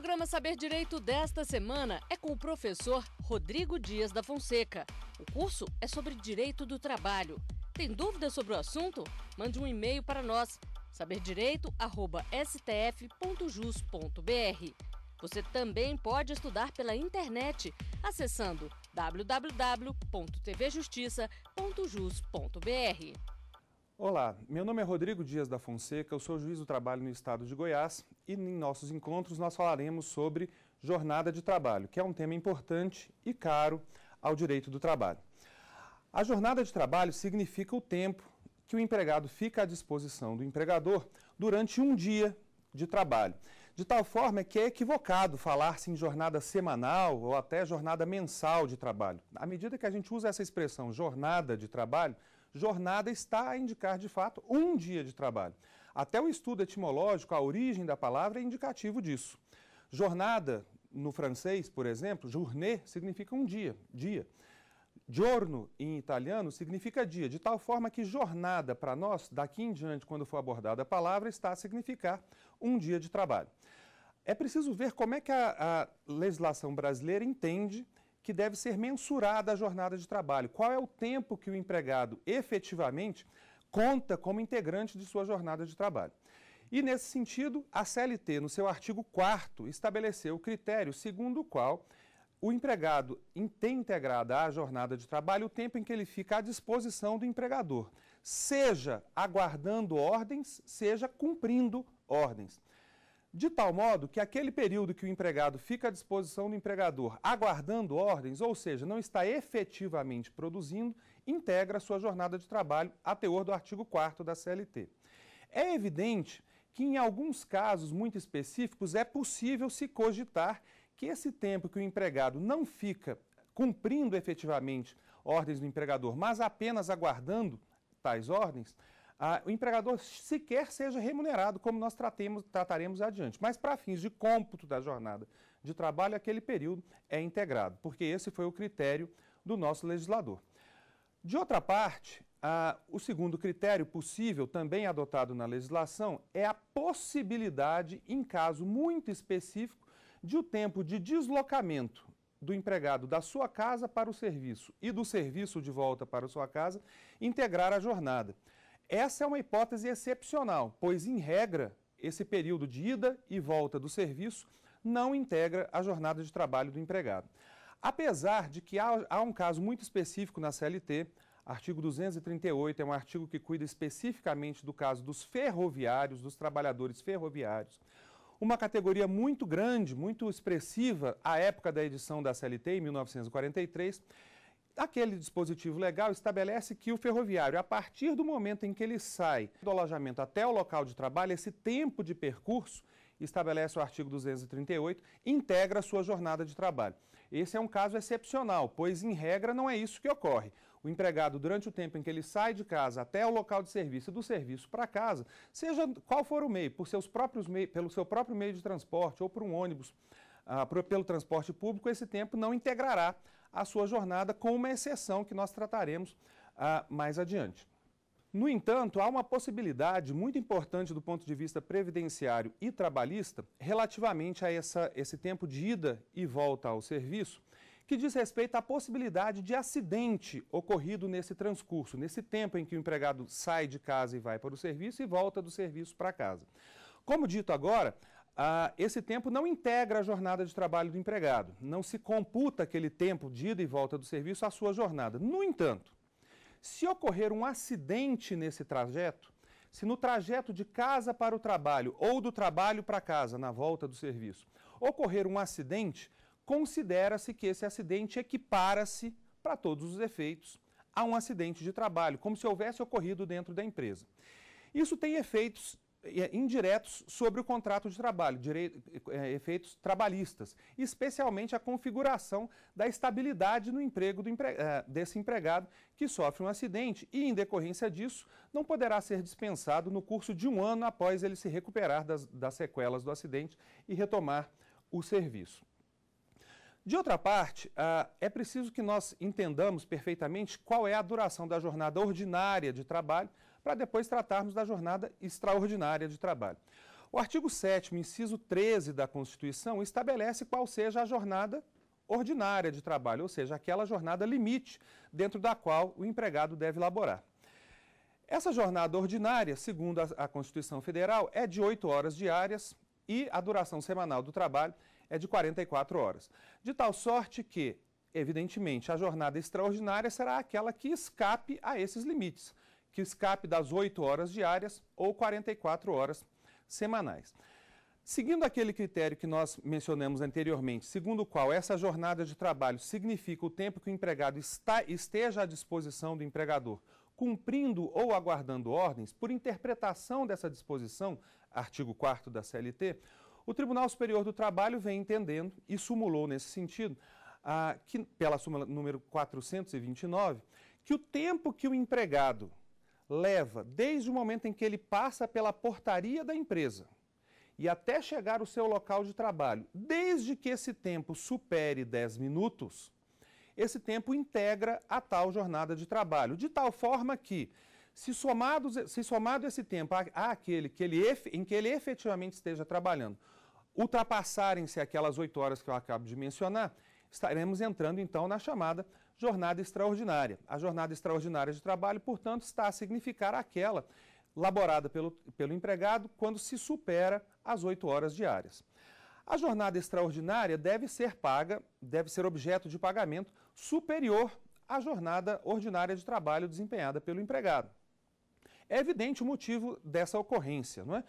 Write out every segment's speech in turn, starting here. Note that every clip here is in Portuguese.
programa Saber Direito desta semana é com o professor Rodrigo Dias da Fonseca. O curso é sobre direito do trabalho. Tem dúvidas sobre o assunto? Mande um e-mail para nós, saberdireito.stf.jus.br. Você também pode estudar pela internet, acessando www.tvjustiça.jus.br. Olá, meu nome é Rodrigo Dias da Fonseca, eu sou juiz do trabalho no estado de Goiás e em nossos encontros nós falaremos sobre jornada de trabalho, que é um tema importante e caro ao direito do trabalho. A jornada de trabalho significa o tempo que o empregado fica à disposição do empregador durante um dia de trabalho. De tal forma é que é equivocado falar-se em jornada semanal ou até jornada mensal de trabalho. À medida que a gente usa essa expressão jornada de trabalho, jornada está a indicar de fato um dia de trabalho. Até o estudo etimológico, a origem da palavra é indicativo disso. Jornada, no francês, por exemplo, journée significa um dia, dia. Giorno, em italiano, significa dia, de tal forma que jornada, para nós, daqui em diante, quando for abordada a palavra, está a significar um dia de trabalho. É preciso ver como é que a, a legislação brasileira entende que deve ser mensurada a jornada de trabalho. Qual é o tempo que o empregado efetivamente conta como integrante de sua jornada de trabalho. E, nesse sentido, a CLT, no seu artigo 4, estabeleceu o critério segundo o qual o empregado tem integrada à jornada de trabalho o tempo em que ele fica à disposição do empregador, seja aguardando ordens, seja cumprindo ordens. De tal modo que aquele período que o empregado fica à disposição do empregador aguardando ordens, ou seja, não está efetivamente produzindo, integra sua jornada de trabalho a teor do artigo 4 da CLT. É evidente que, em alguns casos muito específicos, é possível se cogitar que esse tempo que o empregado não fica cumprindo efetivamente ordens do empregador, mas apenas aguardando tais ordens, ah, o empregador sequer seja remunerado, como nós tratemos, trataremos adiante. Mas, para fins de cômputo da jornada de trabalho, aquele período é integrado, porque esse foi o critério do nosso legislador. De outra parte, ah, o segundo critério possível, também adotado na legislação, é a possibilidade, em caso muito específico, de o tempo de deslocamento do empregado da sua casa para o serviço e do serviço de volta para a sua casa integrar a jornada. Essa é uma hipótese excepcional, pois, em regra, esse período de ida e volta do serviço não integra a jornada de trabalho do empregado. Apesar de que há, há um caso muito específico na CLT, artigo 238 é um artigo que cuida especificamente do caso dos ferroviários, dos trabalhadores ferroviários. Uma categoria muito grande, muito expressiva à época da edição da CLT, em 1943. Aquele dispositivo legal estabelece que o ferroviário, a partir do momento em que ele sai do alojamento até o local de trabalho, esse tempo de percurso, estabelece o artigo 238, integra a sua jornada de trabalho. Esse é um caso excepcional, pois, em regra, não é isso que ocorre. O empregado, durante o tempo em que ele sai de casa até o local de serviço e do serviço para casa, seja qual for o meio, por seus próprios meios, pelo seu próprio meio de transporte ou por um ônibus, ah, pelo transporte público, esse tempo não integrará a sua jornada, com uma exceção que nós trataremos ah, mais adiante. No entanto, há uma possibilidade muito importante do ponto de vista previdenciário e trabalhista relativamente a essa, esse tempo de ida e volta ao serviço, que diz respeito à possibilidade de acidente ocorrido nesse transcurso, nesse tempo em que o empregado sai de casa e vai para o serviço e volta do serviço para casa. Como dito agora, ah, esse tempo não integra a jornada de trabalho do empregado, não se computa aquele tempo de ida e volta do serviço à sua jornada. No entanto, se ocorrer um acidente nesse trajeto, se no trajeto de casa para o trabalho ou do trabalho para casa, na volta do serviço, ocorrer um acidente, considera-se que esse acidente equipara-se, para todos os efeitos, a um acidente de trabalho, como se houvesse ocorrido dentro da empresa. Isso tem efeitos é, indiretos sobre o contrato de trabalho, é, efeitos trabalhistas, especialmente a configuração da estabilidade no emprego empre, é, desse empregado que sofre um acidente e, em decorrência disso, não poderá ser dispensado no curso de um ano após ele se recuperar das, das sequelas do acidente e retomar o serviço. De outra parte, é preciso que nós entendamos perfeitamente qual é a duração da jornada ordinária de trabalho para depois tratarmos da jornada extraordinária de trabalho. O artigo 7, inciso 13 da Constituição, estabelece qual seja a jornada ordinária de trabalho, ou seja, aquela jornada limite dentro da qual o empregado deve laborar. Essa jornada ordinária, segundo a, Constituição Federal, é de 8 horas diárias e a duração semanal do trabalho é de 44 horas. De tal sorte que, evidentemente, a jornada extraordinária será aquela que escape a esses limites que escape das 8 horas diárias ou 44 horas semanais. Seguindo aquele critério que nós mencionamos anteriormente, segundo o qual essa jornada de trabalho significa o tempo que o empregado está, esteja à disposição do empregador, cumprindo ou aguardando ordens, por interpretação dessa disposição, artigo 4 da CLT, o Tribunal Superior do Trabalho vem entendendo e sumulou nesse sentido, ah, que, pela súmula número 429, que o tempo que o empregado leva desde o momento em que ele passa pela portaria da empresa e até chegar ao seu local de trabalho, desde que esse tempo supere 10 minutos, esse tempo integra a tal jornada de trabalho, de tal forma que, se, se somado esse tempo àquele que ele, em que ele efetivamente esteja trabalhando, ultrapassarem-se aquelas 8 horas que eu acabo de mencionar, estaremos entrando então na chamada jornada extraordinária. A jornada extraordinária de trabalho, portanto, está a significar aquela laborada pelo, pelo empregado quando se supera as oito horas diárias. A jornada extraordinária deve ser paga, deve ser objeto de pagamento superior à jornada ordinária de trabalho desempenhada pelo empregado. É evidente o motivo dessa ocorrência, não é?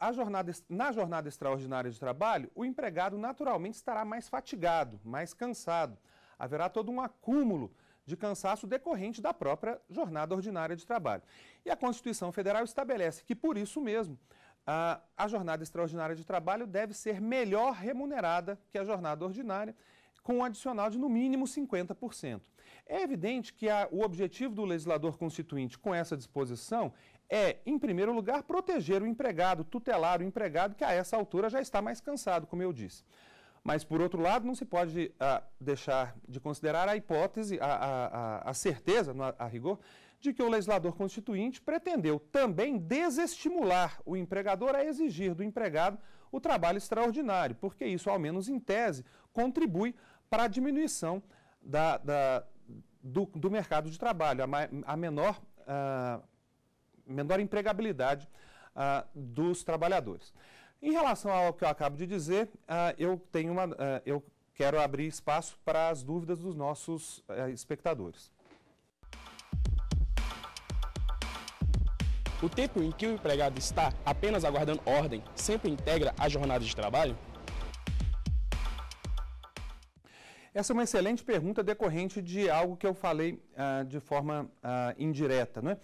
a jornada, na jornada extraordinária de trabalho, o empregado naturalmente estará mais fatigado, mais cansado haverá todo um acúmulo de cansaço decorrente da própria jornada ordinária de trabalho. E a Constituição Federal estabelece que, por isso mesmo, a, jornada extraordinária de trabalho deve ser melhor remunerada que a jornada ordinária, com um adicional de no mínimo 50%. É evidente que a, o objetivo do legislador constituinte com essa disposição é, em primeiro lugar, proteger o empregado, tutelar o empregado que a essa altura já está mais cansado, como eu disse. Mas, por outro lado, não se pode ah, deixar de considerar a hipótese, a, a, a certeza, a rigor, de que o legislador constituinte pretendeu também desestimular o empregador a exigir do empregado o trabalho extraordinário, porque isso, ao menos em tese, contribui para a diminuição da, da, do, do, mercado de trabalho, a, a menor, ah, menor empregabilidade ah, dos trabalhadores. Em relação ao que eu acabo de dizer, ah, eu tenho uma, ah, eu quero abrir espaço para as dúvidas dos nossos ah, espectadores. O tempo em que o empregado está apenas aguardando ordem sempre integra a jornada de trabalho? Essa é uma excelente pergunta decorrente de algo que eu falei de forma indireta. Não é?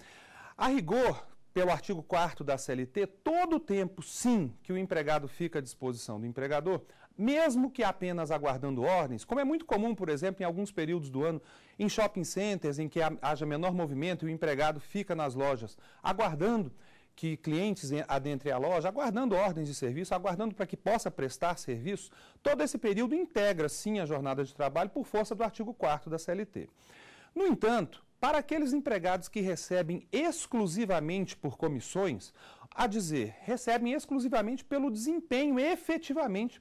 A rigor, pelo artigo 4 da CLT, todo o tempo, sim, que o empregado fica à disposição do empregador, mesmo que apenas aguardando ordens, como é muito comum, por exemplo, em alguns períodos do ano, em shopping centers, em que haja menor movimento e o empregado fica nas lojas, aguardando que clientes adentrem a loja, aguardando ordens de serviço, aguardando para que possa prestar serviço, todo esse período integra, sim, a jornada de trabalho por força do artigo 4 da CLT. No entanto, para aqueles empregados que recebem exclusivamente por comissões, a dizer, recebem exclusivamente pelo desempenho efetivamente,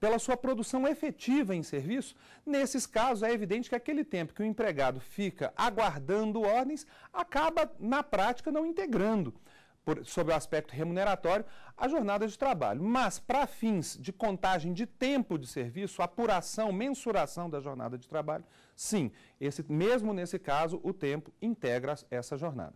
pela sua produção efetiva em serviço, nesses casos é evidente que aquele tempo que o empregado fica aguardando ordens acaba, na prática, não integrando por, sobre o aspecto remuneratório, a jornada de trabalho. Mas, para fins de contagem de tempo de serviço, apuração, mensuração da jornada de trabalho, sim, esse, mesmo nesse caso, o tempo integra essa jornada.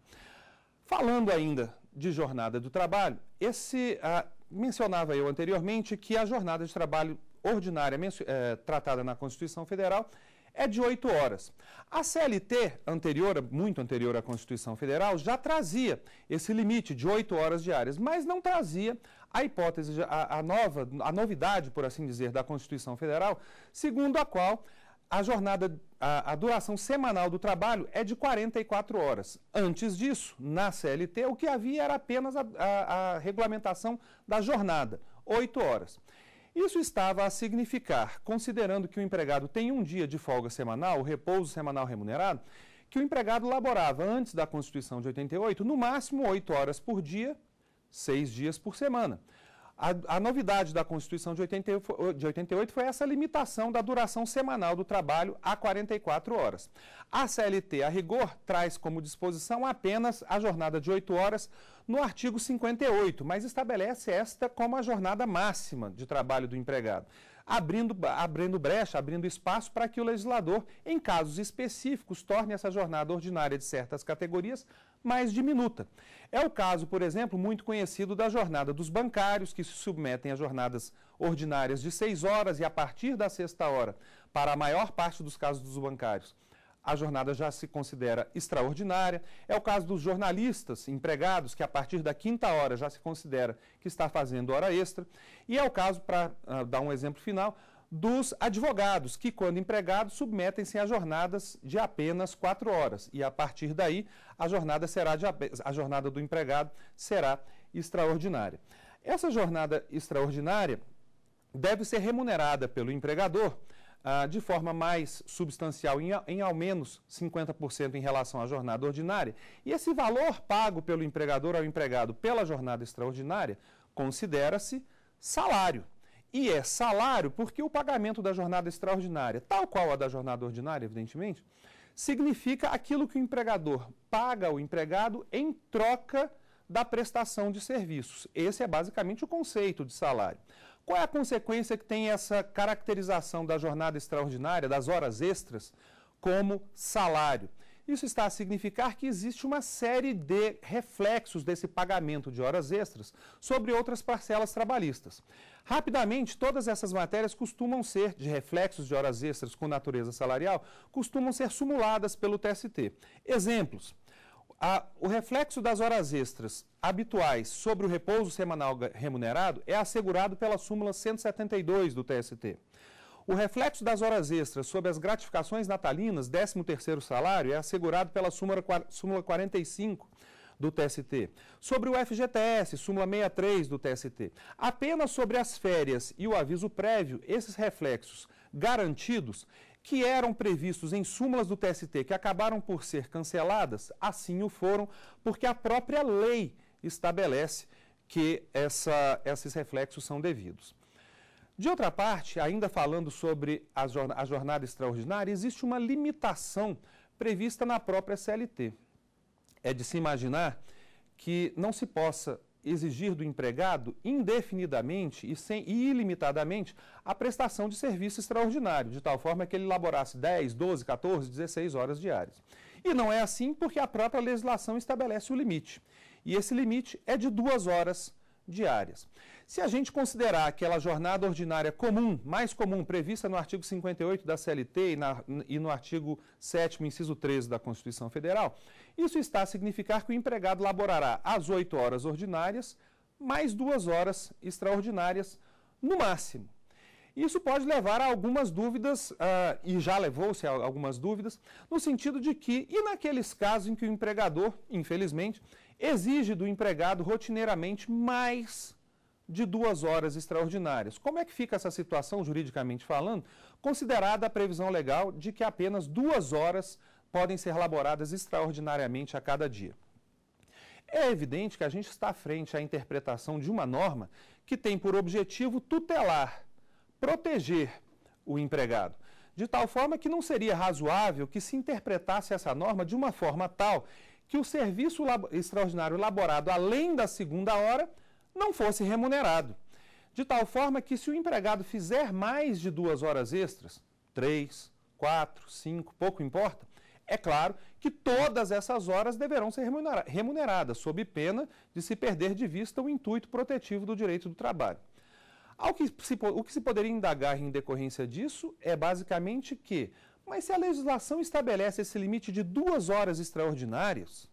Falando ainda de jornada do trabalho, esse ah, mencionava eu anteriormente que a jornada de trabalho ordinária é, tratada na Constituição Federal é de 8 horas. A CLT, anterior, muito anterior à Constituição Federal, já trazia esse limite de 8 horas diárias, mas não trazia a hipótese, a, a, nova, a novidade, por assim dizer, da Constituição Federal, segundo a qual a jornada, a, a, duração semanal do trabalho é de 44 horas. Antes disso, na CLT, o que havia era apenas a, a regulamentação da jornada, 8 horas. Isso estava a significar, considerando que o empregado tem um dia de folga semanal, repouso semanal remunerado, que o empregado laborava antes da Constituição de 88 no máximo 8 horas por dia, 6 dias por semana. A, a novidade da Constituição de 88, de 88 foi essa limitação da duração semanal do trabalho a 44 horas. A CLT, a rigor, traz como disposição apenas a jornada de 8 horas no artigo 58, mas estabelece esta como a jornada máxima de trabalho do empregado, abrindo, abrindo brecha, abrindo espaço para que o legislador, em casos específicos, torne essa jornada ordinária de certas categorias mais diminuta. É o caso, por exemplo, muito conhecido da jornada dos bancários, que se submetem a jornadas ordinárias de seis horas e a partir da sexta hora, para a maior parte dos casos dos bancários a jornada já se considera extraordinária. É o caso dos jornalistas empregados, que a partir da quinta hora já se considera que está fazendo hora extra. E é o caso, para uh, ah, dar um exemplo final, dos advogados, que, quando empregados, submetem-se a jornadas de apenas quatro horas. E a partir daí, a jornada, será de, a jornada do empregado será extraordinária. Essa jornada extraordinária deve ser remunerada pelo empregador ah, de forma mais substancial, em, ao menos 50% em relação à jornada ordinária. E esse valor pago pelo empregador ao empregado pela jornada extraordinária considera-se salário. E é salário porque o pagamento da jornada extraordinária, tal qual a da jornada ordinária, evidentemente, significa aquilo que o empregador paga ao empregado em troca da prestação de serviços. Esse é basicamente o conceito de salário. Qual é a consequência que tem essa caracterização da jornada extraordinária, das horas extras, como salário? Isso está a significar que existe uma série de reflexos desse pagamento de horas extras sobre outras parcelas trabalhistas. Rapidamente, todas essas matérias costumam ser, de reflexos de horas extras com natureza salarial, costumam ser simuladas pelo TST. Exemplos. A, o reflexo das horas extras habituais sobre o repouso semanal remunerado é assegurado pela súmula 172 do TST. O reflexo das horas extras sobre as gratificações natalinas, 13º salário, é assegurado pela súmula 45 do TST. Sobre o FGTS, súmula 63 do TST. Apenas sobre as férias e o aviso prévio, esses reflexos garantidos, que eram previstos em súmulas do TST que acabaram por ser canceladas, assim o foram, porque a própria lei estabelece que essa, esses reflexos são devidos. De outra parte, ainda falando sobre a jornada, a jornada extraordinária, existe uma limitação prevista na própria CLT. É de se imaginar que não se possa exigir do empregado indefinidamente e sem e ilimitadamente a prestação de serviço extraordinário, de tal forma que ele elaborasse 10, 12, 14, 16 horas diárias. E não é assim porque a própria legislação estabelece o limite. E esse limite é de duas horas diárias. Se a gente considerar aquela jornada ordinária comum, mais comum, prevista no artigo 58 da CLT e, na, e no artigo 7, inciso 13 da Constituição Federal, isso está a significar que o empregado laborará as 8 horas ordinárias, mais duas horas extraordinárias, no máximo. Isso pode levar a algumas dúvidas, uh, e já levou-se a algumas dúvidas, no sentido de que, e naqueles casos em que o empregador, infelizmente, exige do empregado rotineiramente mais de duas horas extraordinárias. Como é que fica essa situação, juridicamente falando, considerada a previsão legal de que apenas duas horas podem ser laboradas extraordinariamente a cada dia? É evidente que a gente está frente à interpretação de uma norma que tem por objetivo tutelar, proteger o empregado. De tal forma que não seria razoável que se interpretasse essa norma de uma forma tal que o serviço extraordinário elaborado além da segunda hora não fosse remunerado. De tal forma que, se o empregado fizer mais de duas horas extras, três, quatro, cinco, pouco importa, é claro que todas essas horas deverão ser remuneradas, sob pena de se perder de vista o intuito protetivo do direito do trabalho. Que se, o que se poderia indagar em decorrência disso é basicamente que, mas se a legislação estabelece esse limite de duas horas extraordinárias,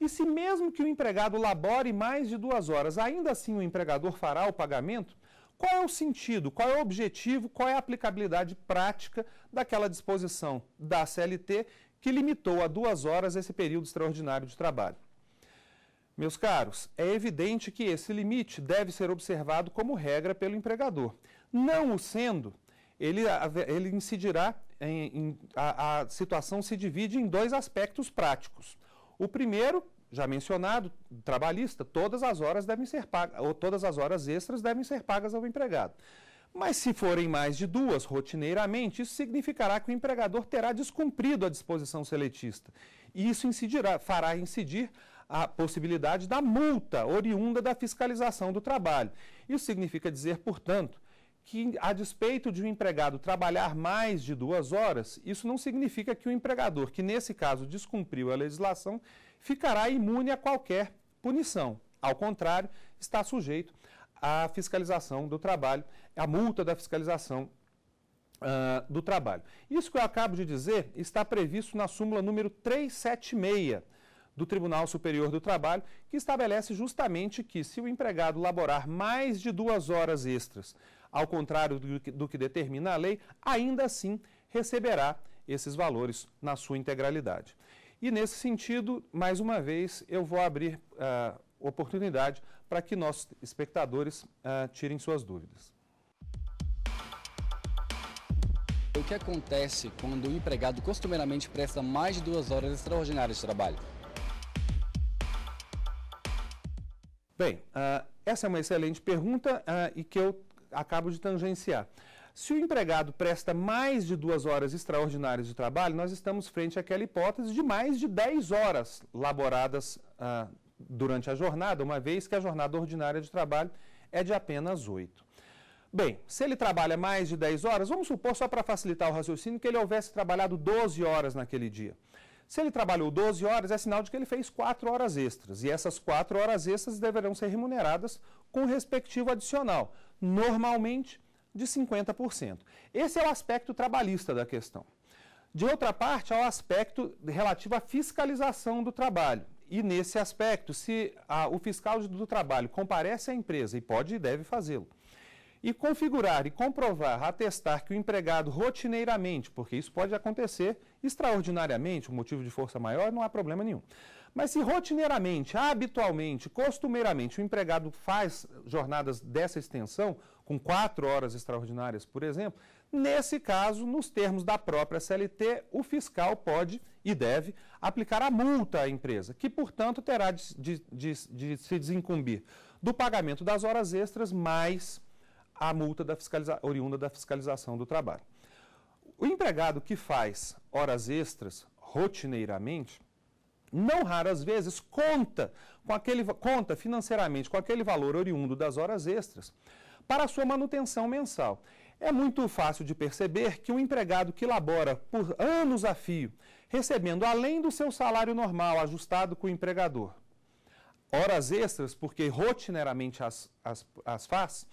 e se mesmo que o empregado labore mais de duas horas, ainda assim o empregador fará o pagamento, qual é o sentido, qual é o objetivo, qual é a aplicabilidade prática daquela disposição da CLT que limitou a duas horas esse período extraordinário de trabalho? Meus caros, é evidente que esse limite deve ser observado como regra pelo empregador. Não o sendo, ele, ele incidirá em, em a, a situação se divide em dois aspectos práticos. O primeiro, já mencionado, trabalhista, todas as horas devem ser pagas, ou todas as horas extras devem ser pagas ao empregado. Mas se forem mais de duas rotineiramente, isso significará que o empregador terá descumprido a disposição seletista. E isso incidirá, fará incidir a possibilidade da multa oriunda da fiscalização do trabalho. Isso significa dizer, portanto, que, a despeito de um empregado trabalhar mais de duas horas, isso não significa que o empregador, que nesse caso descumpriu a legislação, ficará imune a qualquer punição. Ao contrário, está sujeito à fiscalização do trabalho, à multa da fiscalização Uh, do trabalho. Isso que eu acabo de dizer está previsto na súmula número 376 do Tribunal Superior do Trabalho, que estabelece justamente que, se o empregado laborar mais de duas horas extras, ao contrário do que, do que determina a lei, ainda assim receberá esses valores na sua integralidade. E nesse sentido, mais uma vez, eu vou abrir uh, oportunidade para que nossos espectadores uh, tirem suas dúvidas. O que acontece quando o empregado costumeiramente presta mais de duas horas extraordinárias de trabalho? Bem, uh, essa é uma excelente pergunta uh, e que eu acabo de tangenciar. Se o empregado presta mais de duas horas extraordinárias de trabalho, nós estamos frente àquela hipótese de mais de 10 horas laboradas uh, durante a jornada, uma vez que a jornada ordinária de trabalho é de apenas 8. Bem, se ele trabalha mais de 10 horas, vamos supor, só para facilitar o raciocínio, que ele houvesse trabalhado 12 horas naquele dia. Se ele trabalhou 12 horas, é sinal de que ele fez 4 horas extras. E essas 4 horas extras deverão ser remuneradas com o respectivo adicional, normalmente de 50%. Esse é o aspecto trabalhista da questão. De outra parte, há o aspecto relativo à fiscalização do trabalho. E nesse aspecto, se a, o fiscal do trabalho comparece à empresa, e pode e deve fazê-lo, e configurar e comprovar, atestar que o empregado rotineiramente, porque isso pode acontecer extraordinariamente, o motivo de força maior, não há problema nenhum. Mas se rotineiramente, habitualmente, costumeiramente, o empregado faz jornadas dessa extensão, com quatro horas extraordinárias, por exemplo, nesse caso, nos termos da própria CLT, o fiscal pode e deve aplicar a multa à empresa, que, portanto, terá de, de, de, de se desincumbir do pagamento das horas extras mais a multa da oriunda da fiscalização do trabalho. O empregado que faz horas extras rotineiramente, não raras vezes conta com aquele conta financeiramente com aquele valor oriundo das horas extras para sua manutenção mensal. É muito fácil de perceber que um empregado que labora por anos a fio, recebendo além do seu salário normal ajustado com o empregador, horas extras, porque rotineiramente as, as, as faz,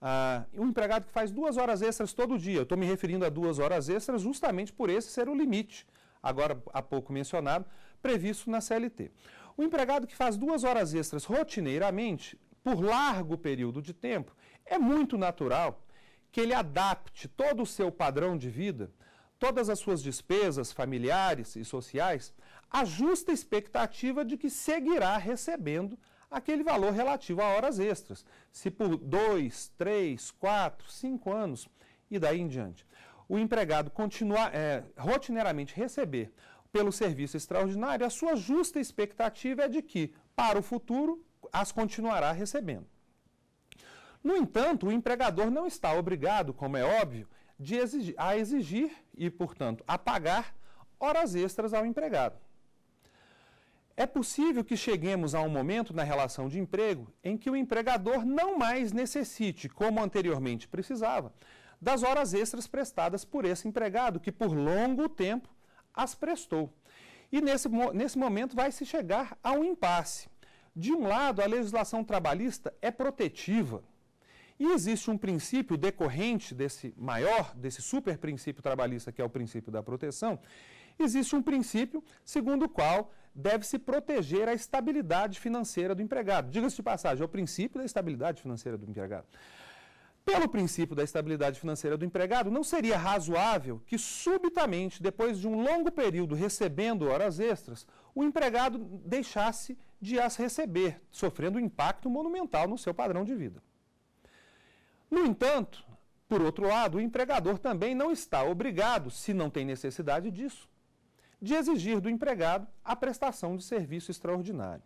ah, um empregado que faz duas horas extras todo dia, eu estou me referindo a duas horas extras justamente por esse ser o limite, agora há pouco mencionado, previsto na CLT. O empregado que faz duas horas extras rotineiramente, por largo período de tempo, é muito natural que ele adapte todo o seu padrão de vida, todas as suas despesas familiares e sociais, à justa expectativa de que seguirá recebendo aquele valor relativo a horas extras, se por dois, três, quatro, cinco anos e daí em diante. O empregado continuar é, rotineiramente receber pelo serviço extraordinário, a sua justa expectativa é de que, para o futuro, as continuará recebendo. No entanto, o empregador não está obrigado, como é óbvio, exigir, a exigir e, portanto, a pagar horas extras ao empregado. É possível que cheguemos a um momento na relação de emprego em que o empregador não mais necessite, como anteriormente precisava, das horas extras prestadas por esse empregado, que por longo tempo as prestou. E nesse, nesse momento vai se chegar a um impasse. De um lado, a legislação trabalhista é protetiva. E existe um princípio decorrente desse maior, desse super princípio trabalhista, que é o princípio da proteção. Existe um princípio segundo o qual deve-se proteger a estabilidade financeira do empregado. Diga-se de passagem, é o princípio da estabilidade financeira do empregado. Pelo princípio da estabilidade financeira do empregado, não seria razoável que, subitamente, depois de um longo período recebendo horas extras, o empregado deixasse de as receber, sofrendo um impacto monumental no seu padrão de vida. No entanto, por outro lado, o empregador também não está obrigado, se não tem necessidade disso, de exigir do empregado a prestação de serviço extraordinário.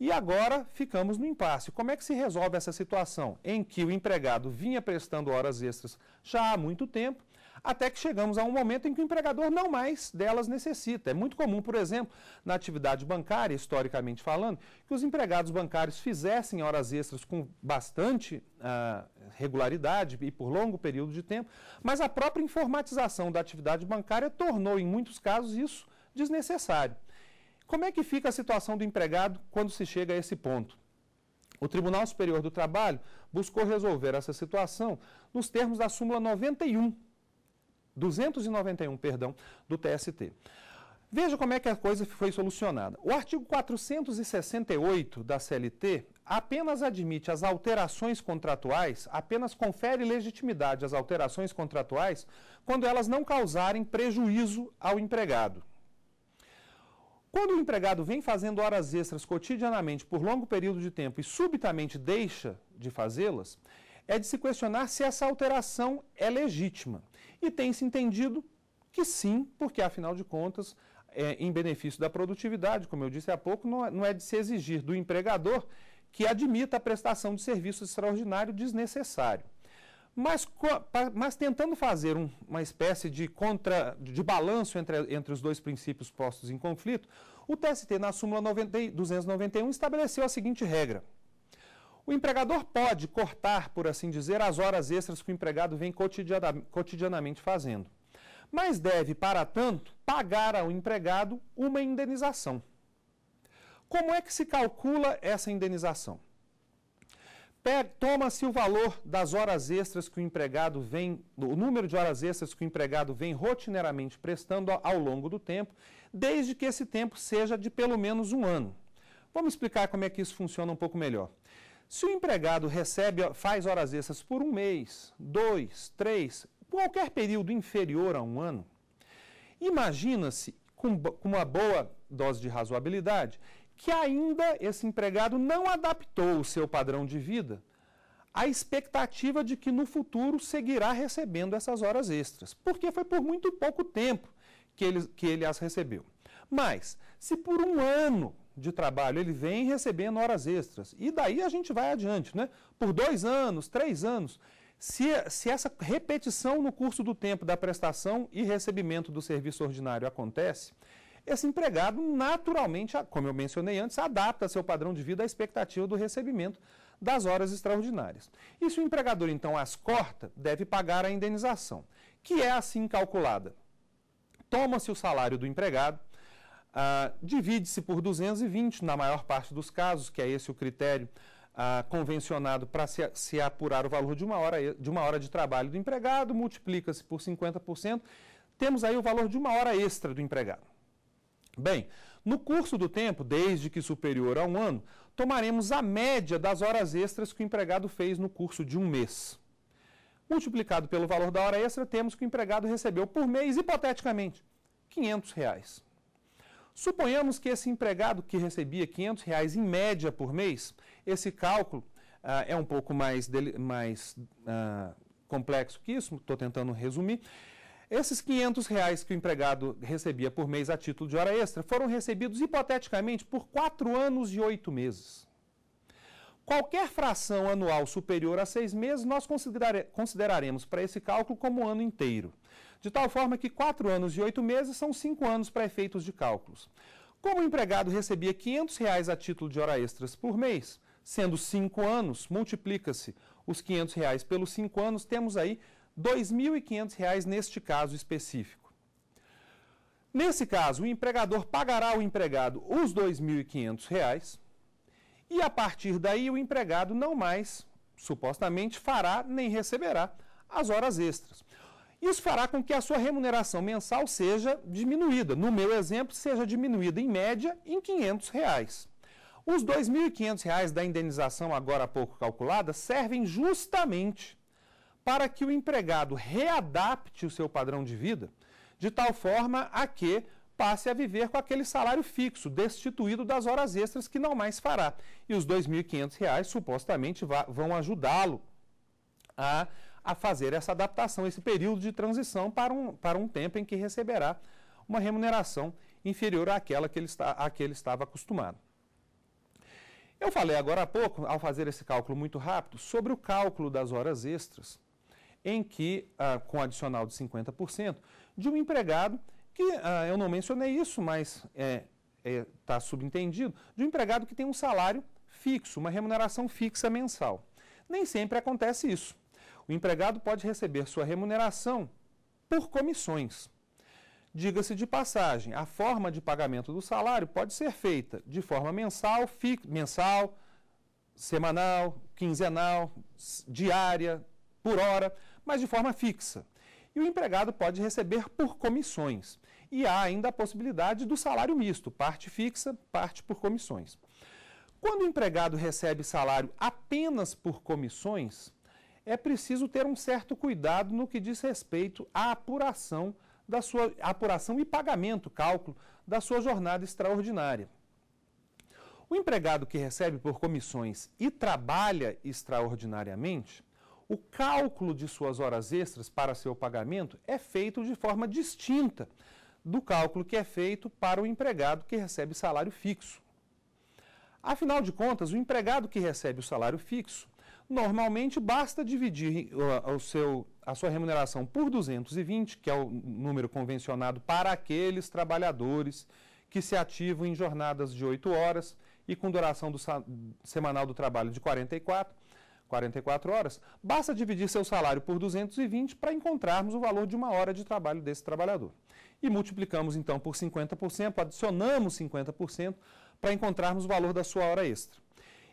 E agora ficamos no impasse. Como é que se resolve essa situação em que o empregado vinha prestando horas extras já há muito tempo até que chegamos a um momento em que o empregador não mais delas necessita. É muito comum, por exemplo, na atividade bancária, historicamente falando, que os empregados bancários fizessem horas extras com bastante ah, regularidade e por longo período de tempo, mas a própria informatização da atividade bancária tornou, em muitos casos, isso desnecessário. Como é que fica a situação do empregado quando se chega a esse ponto? O Tribunal Superior do Trabalho buscou resolver essa situação nos termos da súmula 91 291, perdão, do TST. Veja como é que a coisa foi solucionada. O artigo 468 da CLT apenas admite as alterações contratuais, apenas confere legitimidade às alterações contratuais quando elas não causarem prejuízo ao empregado. Quando o empregado vem fazendo horas extras cotidianamente por longo período de tempo e subitamente deixa de fazê-las, é de se questionar se essa alteração é legítima. E tem se entendido que sim, porque afinal de contas, é, em benefício da produtividade, como eu disse há pouco, não é, não é de se exigir do empregador que admita a prestação de serviço extraordinário desnecessário. Mas, mas, tentando fazer um, uma espécie de, contra, de balanço entre, entre os dois princípios postos em conflito, o TST, na súmula 90, 291, estabeleceu a seguinte regra. O empregador pode cortar, por assim dizer, as horas extras que o empregado vem cotidianamente fazendo, mas deve, para tanto, pagar ao empregado uma indenização. Como é que se calcula essa indenização? Toma-se o valor das horas extras que o empregado vem, o número de horas extras que o empregado vem rotineiramente prestando ao longo do tempo, desde que esse tempo seja de pelo menos um ano. Vamos explicar como é que isso funciona um pouco melhor. Se o empregado recebe, faz horas extras por um mês, dois, três, qualquer período inferior a um ano, imagina-se, com, com uma boa dose de razoabilidade, que ainda esse empregado não adaptou o seu padrão de vida à expectativa de que no futuro seguirá recebendo essas horas extras, porque foi por muito pouco tempo que ele, que ele as recebeu. Mas, se por um ano de trabalho, ele vem recebendo horas extras. E daí a gente vai adiante, né? Por dois anos, três anos. Se, se essa repetição no curso do tempo da prestação e recebimento do serviço ordinário acontece, esse empregado naturalmente, como eu mencionei antes, adapta seu padrão de vida à expectativa do recebimento das horas extraordinárias. E se o empregador então as corta, deve pagar a indenização, que é assim calculada. Toma-se o salário do empregado, ah, divide-se por 220 na maior parte dos casos, que é esse o critério ah, convencionado para se, se, apurar o valor de uma hora de, uma hora de trabalho do empregado, multiplica-se por 50%, temos aí o valor de uma hora extra do empregado. Bem, no curso do tempo, desde que superior a um ano, tomaremos a média das horas extras que o empregado fez no curso de um mês. Multiplicado pelo valor da hora extra, temos que o empregado recebeu por mês, hipoteticamente, R$ 500. Reais. Suponhamos que esse empregado que recebia R$ 500 reais em média por mês, esse cálculo ah, é um pouco mais, dele, mais ah, complexo que isso, estou tentando resumir. Esses 500 reais que o empregado recebia por mês a título de hora extra foram recebidos hipoteticamente por 4 anos e 8 meses. Qualquer fração anual superior a 6 meses, nós considerare, consideraremos para esse cálculo como um ano inteiro de tal forma que quatro anos e oito meses são cinco anos para efeitos de cálculos. Como o empregado recebia R$ 500 reais a título de hora extras por mês, sendo cinco anos, multiplica-se os R$ 500 reais pelos cinco anos, temos aí R$ 2.500 neste caso específico. Nesse caso, o empregador pagará ao empregado os R$ 2.500 e, a partir daí, o empregado não mais, supostamente, fará nem receberá as horas extras. Isso fará com que a sua remuneração mensal seja diminuída. No meu exemplo, seja diminuída em média em R$ 500. Reais. Os R$ 2.500 da indenização agora há pouco calculada servem justamente para que o empregado readapte o seu padrão de vida de tal forma a que passe a viver com aquele salário fixo, destituído das horas extras que não mais fará. E os R$ 2.500 supostamente vão ajudá-lo a a fazer essa adaptação, esse período de transição para um, para um tempo em que receberá uma remuneração inferior àquela que ele, está, a que ele estava acostumado. Eu falei agora há pouco, ao fazer esse cálculo muito rápido, sobre o cálculo das horas extras, em que, ah, com adicional de 50%, de um empregado que, ah, eu não mencionei isso, mas está é, é, tá subentendido, de um empregado que tem um salário fixo, uma remuneração fixa mensal. Nem sempre acontece isso. O empregado pode receber sua remuneração por comissões. Diga-se de passagem, a forma de pagamento do salário pode ser feita de forma mensal, fi, mensal semanal, quinzenal, diária, por hora, mas de forma fixa. E o empregado pode receber por comissões. E há ainda a possibilidade do salário misto, parte fixa, parte por comissões. Quando o empregado recebe salário apenas por comissões, é preciso ter um certo cuidado no que diz respeito à apuração da sua apuração e pagamento, cálculo da sua jornada extraordinária. O empregado que recebe por comissões e trabalha extraordinariamente, o cálculo de suas horas extras para seu pagamento é feito de forma distinta do cálculo que é feito para o empregado que recebe salário fixo. Afinal de contas, o empregado que recebe o salário fixo Normalmente basta dividir o, o seu, a sua remuneração por 220, que é o número convencionado para aqueles trabalhadores que se ativam em jornadas de 8 horas e com duração do, semanal do trabalho de 44, 44 horas, basta dividir seu salário por 220 para encontrarmos o valor de uma hora de trabalho desse trabalhador. E multiplicamos então por 50%, adicionamos 50% para encontrarmos o valor da sua hora extra.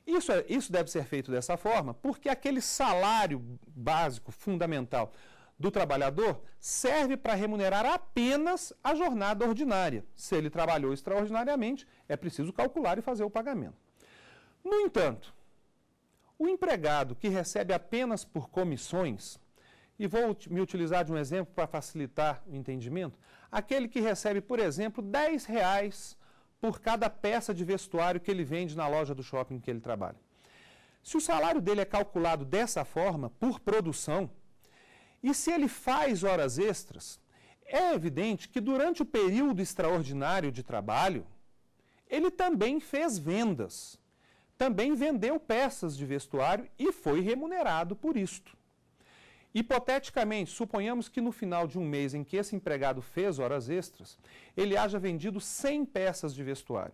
Isso, é, isso deve ser feito dessa forma porque aquele salário básico, fundamental do trabalhador, serve para remunerar apenas a jornada ordinária. Se ele trabalhou extraordinariamente, é preciso calcular e fazer o pagamento. No entanto, o empregado que recebe apenas por comissões, e vou me utilizar de um exemplo para facilitar o entendimento, aquele que recebe, por exemplo, 10 reais por cada peça de vestuário que ele vende na loja do shopping que ele trabalha. Se o salário dele é calculado dessa forma, por produção, e se ele faz horas extras, é evidente que durante o período extraordinário de trabalho, ele também fez vendas, também vendeu peças de vestuário e foi remunerado por isto. Hipoteticamente, suponhamos que no final de um mês em que esse empregado fez horas extras, ele haja vendido 100 peças de vestuário.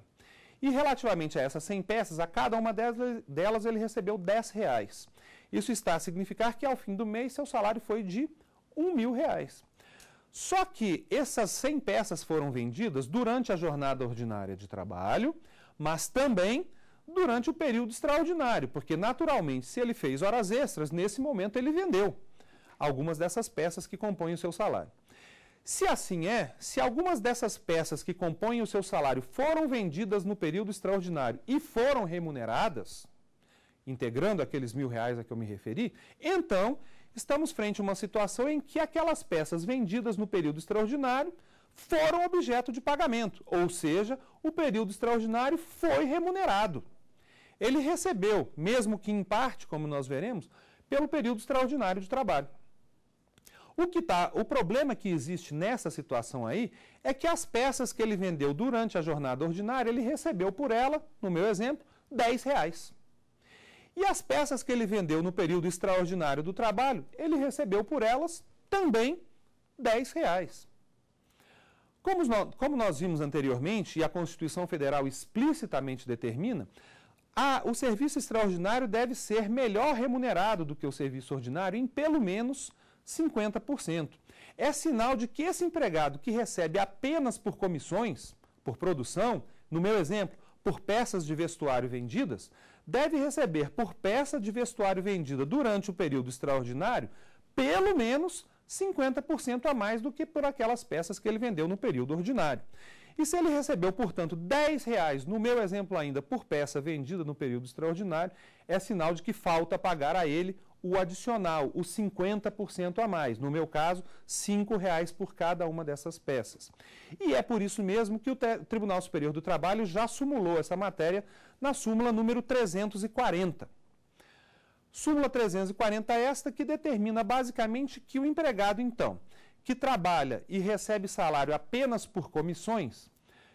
E relativamente a essas 100 peças, a cada uma delas ele recebeu 10 reais. Isso está a significar que ao fim do mês seu salário foi de 1 mil reais. Só que essas 100 peças foram vendidas durante a jornada ordinária de trabalho, mas também durante o período extraordinário, porque naturalmente, se ele fez horas extras, nesse momento ele vendeu algumas dessas peças que compõem o seu salário. Se assim é, se algumas dessas peças que compõem o seu salário foram vendidas no período extraordinário e foram remuneradas, integrando aqueles mil reais a que eu me referi, então estamos frente a uma situação em que aquelas peças vendidas no período extraordinário foram objeto de pagamento, ou seja, o período extraordinário foi remunerado. Ele recebeu, mesmo que em parte, como nós veremos, pelo período extraordinário de trabalho. O, que tá, o problema que existe nessa situação aí é que as peças que ele vendeu durante a jornada ordinária, ele recebeu por ela, no meu exemplo, 10 reais. E as peças que ele vendeu no período extraordinário do trabalho, ele recebeu por elas também 10 reais. Como nós, como nós vimos anteriormente, e a Constituição Federal explicitamente determina, a, o serviço extraordinário deve ser melhor remunerado do que o serviço ordinário em pelo menos 50%. É sinal de que esse empregado que recebe apenas por comissões, por produção, no meu exemplo, por peças de vestuário vendidas, deve receber por peça de vestuário vendida durante o período extraordinário pelo menos 50% a mais do que por aquelas peças que ele vendeu no período ordinário. E se ele recebeu, portanto, R$ reais, no meu exemplo ainda, por peça vendida no período extraordinário, é sinal de que falta pagar a ele o adicional, os 50% a mais, no meu caso, R$ reais por cada uma dessas peças. E é por isso mesmo que o Tribunal Superior do Trabalho já sumulou essa matéria na súmula número 340. Súmula 340 é esta que determina basicamente que o empregado, então, que trabalha e recebe salário apenas por comissões,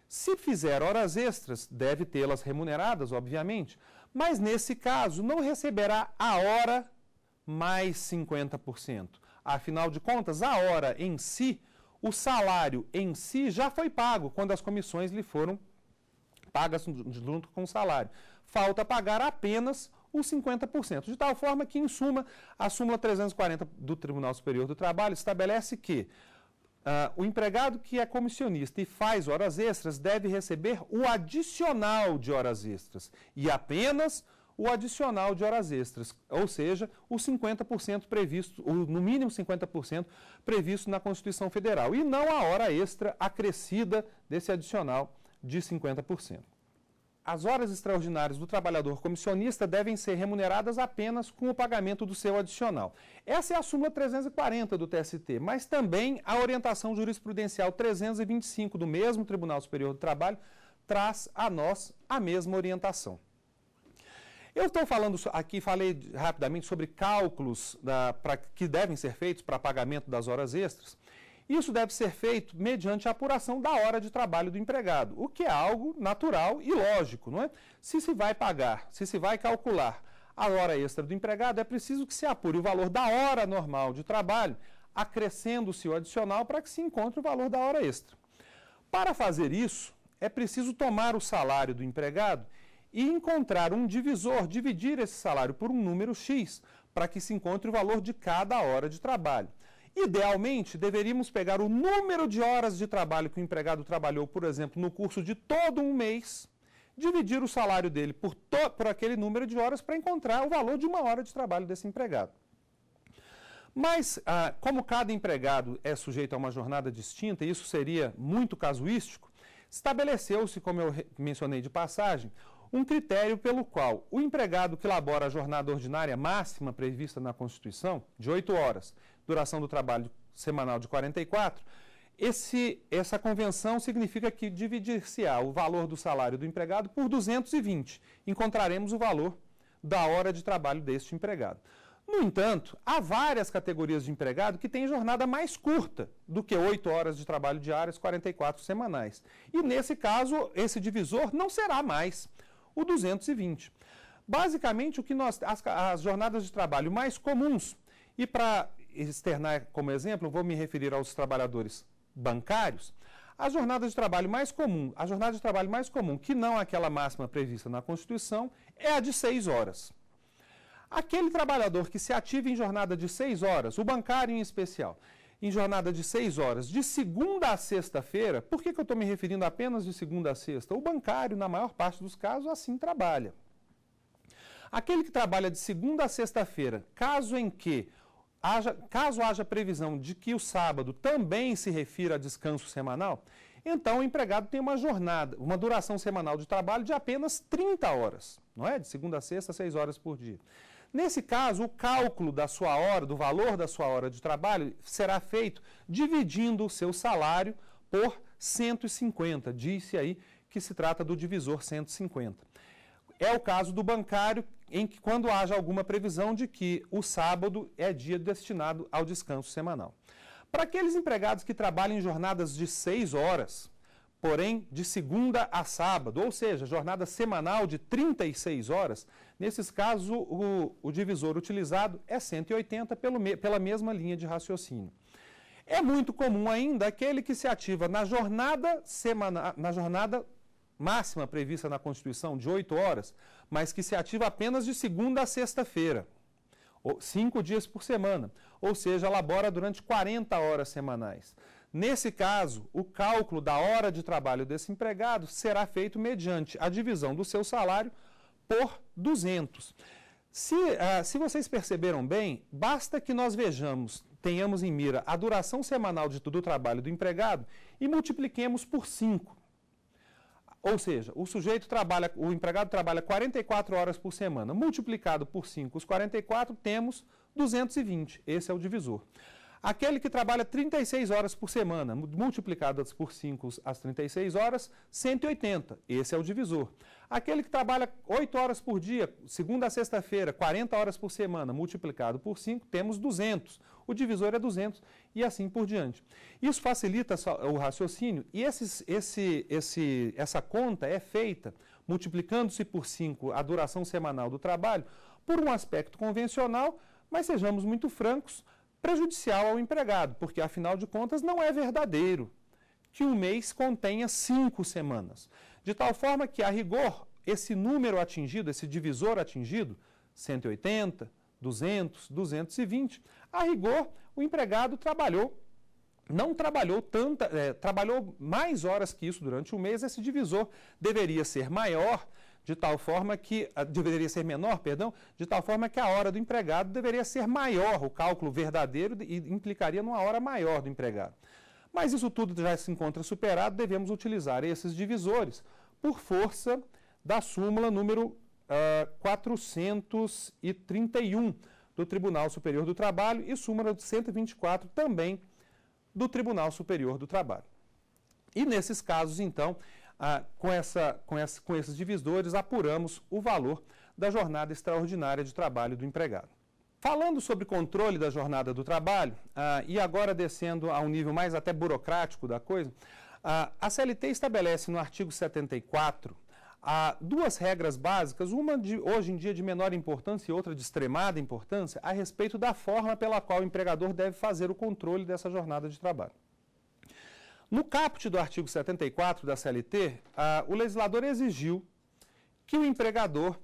se fizer horas extras, deve tê-las remuneradas, obviamente, mas nesse caso não receberá a hora mais 50%. Afinal de contas, a hora em si, o salário em si já foi pago quando as comissões lhe foram pagas junto com o salário. Falta pagar apenas os 50%. De tal forma que, em suma, a súmula 340 do Tribunal Superior do Trabalho estabelece que Uh, o empregado que é comissionista e faz horas extras deve receber o adicional de horas extras e apenas o adicional de horas extras, ou seja, o 50% previsto, o no mínimo 50% previsto na Constituição Federal, e não a hora extra acrescida desse adicional de 50%. As horas extraordinárias do trabalhador comissionista devem ser remuneradas apenas com o pagamento do seu adicional. Essa é a súmula 340 do TST, mas também a orientação jurisprudencial 325 do mesmo Tribunal Superior do Trabalho traz a nós a mesma orientação. Eu estou falando aqui, falei rapidamente sobre cálculos da, pra, que devem ser feitos para pagamento das horas extras. Isso deve ser feito mediante a apuração da hora de trabalho do empregado, o que é algo natural e lógico, não é? Se se vai pagar, se se vai calcular a hora extra do empregado, é preciso que se apure o valor da hora normal de trabalho, acrescendo-se o adicional para que se encontre o valor da hora extra. Para fazer isso, é preciso tomar o salário do empregado e encontrar um divisor, dividir esse salário por um número X, para que se encontre o valor de cada hora de trabalho. Idealmente, deveríamos pegar o número de horas de trabalho que o empregado trabalhou, por exemplo, no curso de todo um mês, dividir o salário dele por, por aquele número de horas para encontrar o valor de uma hora de trabalho desse empregado. Mas, ah, como cada empregado é sujeito a uma jornada distinta, e isso seria muito casuístico, estabeleceu-se, como eu mencionei de passagem, um critério pelo qual o empregado que elabora a jornada ordinária máxima prevista na Constituição, de 8 horas, duração do trabalho semanal de 44, esse, essa convenção significa que dividir-se-á o valor do salário do empregado por 220. Encontraremos o valor da hora de trabalho deste empregado. No entanto, há várias categorias de empregado que têm jornada mais curta do que 8 horas de trabalho diárias, 44 semanais. E nesse caso, esse divisor não será mais o 220. Basicamente, o que nós, as, as jornadas de trabalho mais comuns, e para externar como exemplo, vou me referir aos trabalhadores bancários, a jornada de trabalho mais comum, a jornada de trabalho mais comum, que não é aquela máxima prevista na Constituição, é a de seis horas. Aquele trabalhador que se ativa em jornada de seis horas, o bancário em especial, em jornada de seis horas, de segunda a sexta-feira, por que, que eu estou me referindo apenas de segunda a sexta? O bancário, na maior parte dos casos, assim trabalha. Aquele que trabalha de segunda a sexta-feira, caso em que haja, caso haja previsão de que o sábado também se refira a descanso semanal, então o empregado tem uma jornada, uma duração semanal de trabalho de apenas 30 horas, não é? De segunda a sexta, 6 horas por dia. Nesse caso, o cálculo da sua hora, do valor da sua hora de trabalho, será feito dividindo o seu salário por 150. Disse aí que se trata do divisor 150. É o caso do bancário em que quando haja alguma previsão de que o sábado é dia destinado ao descanso semanal. Para aqueles empregados que trabalham em jornadas de 6 horas, porém de segunda a sábado, ou seja, jornada semanal de 36 horas, Nesses casos, o, o divisor utilizado é 180 pelo, pela mesma linha de raciocínio. É muito comum ainda aquele que se ativa na jornada, semana, na jornada máxima prevista na Constituição de 8 horas, mas que se ativa apenas de segunda a sexta-feira, cinco dias por semana, ou seja, labora durante 40 horas semanais. Nesse caso, o cálculo da hora de trabalho desse empregado será feito mediante a divisão do seu salário por 200. Se, uh, se vocês perceberam bem, basta que nós vejamos, tenhamos em mira a duração semanal de, todo o trabalho do empregado e multipliquemos por 5. Ou seja, o sujeito trabalha, o empregado trabalha 44 horas por semana. Multiplicado por 5, os 44, temos 220. Esse é o divisor. Aquele que trabalha 36 horas por semana, multiplicadas por 5 as 36 horas, 180. Esse é o divisor. Aquele que trabalha 8 horas por dia, segunda a sexta-feira, 40 horas por semana, multiplicado por 5, temos 200. O divisor é 200 e assim por diante. Isso facilita o raciocínio e esses, esse, esse, essa conta é feita multiplicando-se por 5 a duração semanal do trabalho por um aspecto convencional, mas sejamos muito francos, prejudicial ao empregado, porque afinal de contas não é verdadeiro que um mês contenha cinco semanas. De tal forma que, a rigor, esse número atingido, esse divisor atingido, 180, 200, 220, a rigor, o empregado trabalhou, não trabalhou tanta, é, trabalhou mais horas que isso durante o mês, esse divisor deveria ser maior de tal forma que ah, deveria ser menor, perdão, de tal forma que a hora do empregado deveria ser maior, o cálculo verdadeiro implicaria numa hora maior do empregado. Mas isso tudo já se encontra superado, devemos utilizar esses divisores por força da súmula número uh, ah, 431 do Tribunal Superior do Trabalho e súmula 124 também do Tribunal Superior do Trabalho. E nesses casos, então, ah, com, essa, com, essa, com esses divisores, apuramos o valor da jornada extraordinária de trabalho do empregado. Falando sobre controle da jornada do trabalho, ah, e agora descendo a um nível mais até burocrático da coisa, ah, a CLT estabelece no artigo 74 ah, duas regras básicas, uma de, hoje em dia de menor importância e outra de extremada importância, a respeito da forma pela qual o empregador deve fazer o controle dessa jornada de trabalho. No caput do artigo 74 da CLT, a, o legislador exigiu que o empregador